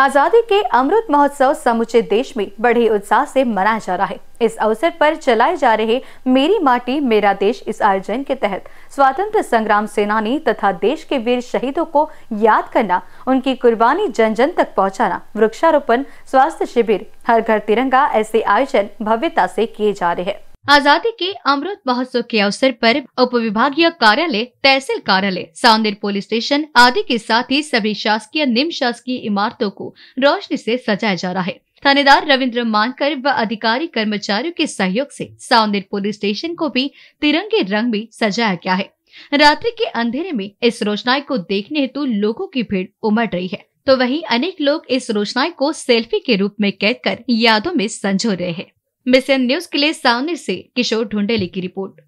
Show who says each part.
Speaker 1: आजादी के अमृत महोत्सव समूचे देश में बड़े उत्साह से मनाया जा रहा है इस अवसर पर चलाए जा रहे मेरी माटी मेरा देश इस आयोजन के तहत स्वतंत्र संग्राम सेनानी तथा देश के वीर शहीदों को याद करना उनकी कुर्बानी जन जन तक पहुंचाना, वृक्षारोपण स्वास्थ्य शिविर हर घर तिरंगा ऐसे आयोजन भव्यता से किए जा रहे हैं आजादी के अमृत महोत्सव के अवसर पर उपविभागीय कार्यालय तहसील कार्यालय सांदेर पुलिस स्टेशन आदि के साथ ही सभी शासकीय निम्न शासकीय इमारतों को रोशनी से सजाया जा रहा है थानेदार रविंद्र मानकर व अधिकारी कर्मचारियों के सहयोग से सांदेर पुलिस स्टेशन को भी तिरंगे रंग में सजाया गया है रात्रि के अंधेरे में इस रोशनाई को देखने हेतु लोगों की भीड़ उमड़ रही है तो वहीं अनेक लोग इस रोशनाई को सेल्फी के रूप में कैद कर यादों में संजो रहे हैं मिशन न्यूज के लिए सावनी से किशोर ढूंढेली की रिपोर्ट